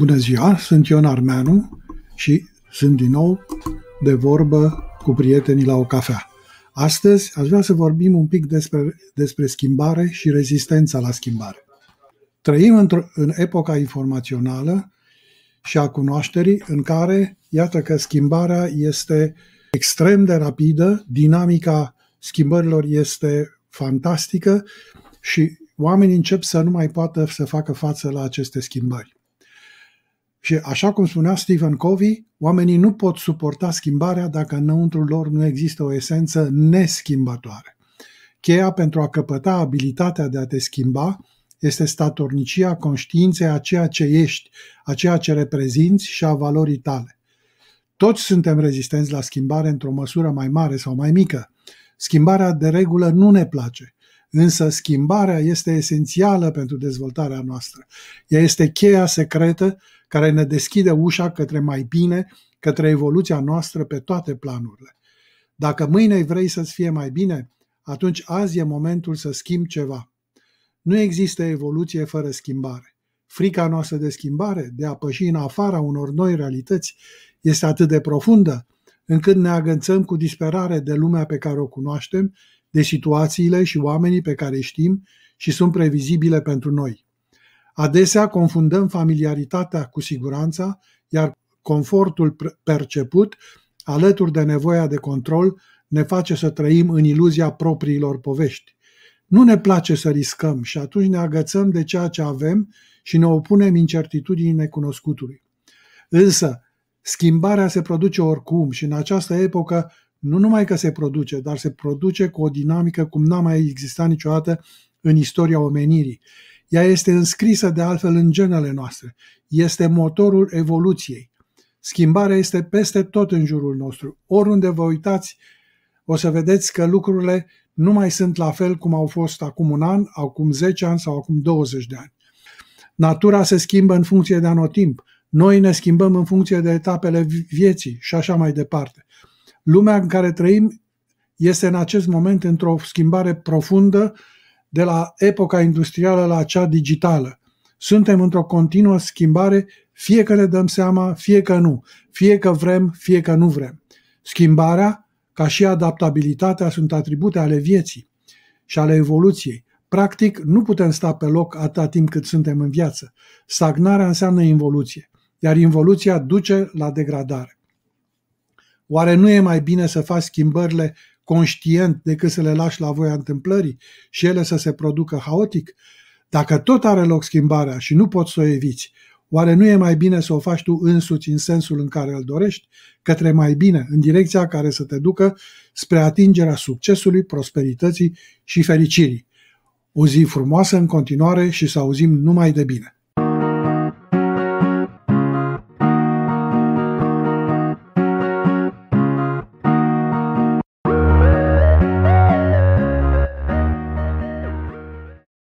Bună ziua, sunt Ion Armeanu și sunt din nou de vorbă cu prietenii la o cafea. Astăzi aș vrea să vorbim un pic despre, despre schimbare și rezistența la schimbare. Trăim într- în epoca informațională și a cunoașterii în care, iată că schimbarea este extrem de rapidă, dinamica schimbărilor este fantastică și oamenii încep să nu mai poată să facă față la aceste schimbări. Și așa cum spunea Stephen Covey, oamenii nu pot suporta schimbarea dacă înăuntru lor nu există o esență neschimbătoare. Cheia pentru a căpăta abilitatea de a te schimba este statornicia conștiinței a ceea ce ești, a ceea ce reprezinți și a valorii tale. Toți suntem rezistenți la schimbare într-o măsură mai mare sau mai mică. Schimbarea de regulă nu ne place, însă schimbarea este esențială pentru dezvoltarea noastră. Ea este cheia secretă care ne deschide ușa către mai bine, către evoluția noastră pe toate planurile. Dacă mâine vrei să-ți fie mai bine, atunci azi e momentul să schimbi ceva. Nu există evoluție fără schimbare. Frica noastră de schimbare, de a păși în afara unor noi realități, este atât de profundă încât ne agățăm cu disperare de lumea pe care o cunoaștem, de situațiile și oamenii pe care îi știm și sunt previzibile pentru noi. Adesea confundăm familiaritatea cu siguranța, iar confortul perceput, alături de nevoia de control, ne face să trăim în iluzia propriilor povești. Nu ne place să riscăm și atunci ne agățăm de ceea ce avem și ne opunem incertitudinii necunoscutului. Însă, schimbarea se produce oricum și în această epocă nu numai că se produce, dar se produce cu o dinamică cum n-a mai existat niciodată în istoria omenirii. Ea este înscrisă de altfel în genele noastre. Este motorul evoluției. Schimbarea este peste tot în jurul nostru. Oriunde vă uitați, o să vedeți că lucrurile nu mai sunt la fel cum au fost acum un an, acum 10 ani sau acum 20 de ani. Natura se schimbă în funcție de anotimp. Noi ne schimbăm în funcție de etapele vieții și așa mai departe. Lumea în care trăim este în acest moment într-o schimbare profundă de la epoca industrială la cea digitală. Suntem într-o continuă schimbare, fie că ne dăm seama, fie că nu, fie că vrem, fie că nu vrem. Schimbarea, ca și adaptabilitatea, sunt atribute ale vieții și ale evoluției. Practic, nu putem sta pe loc atâta timp cât suntem în viață. Stagnarea înseamnă involuție, iar involuția duce la degradare. Oare nu e mai bine să faci schimbările conștient decât să le lași la voia întâmplării și ele să se producă haotic? Dacă tot are loc schimbarea și nu poți să o eviți, oare nu e mai bine să o faci tu însuți în sensul în care îl dorești, către mai bine, în direcția care să te ducă spre atingerea succesului, prosperității și fericirii? O zi frumoasă în continuare și să auzim numai de bine!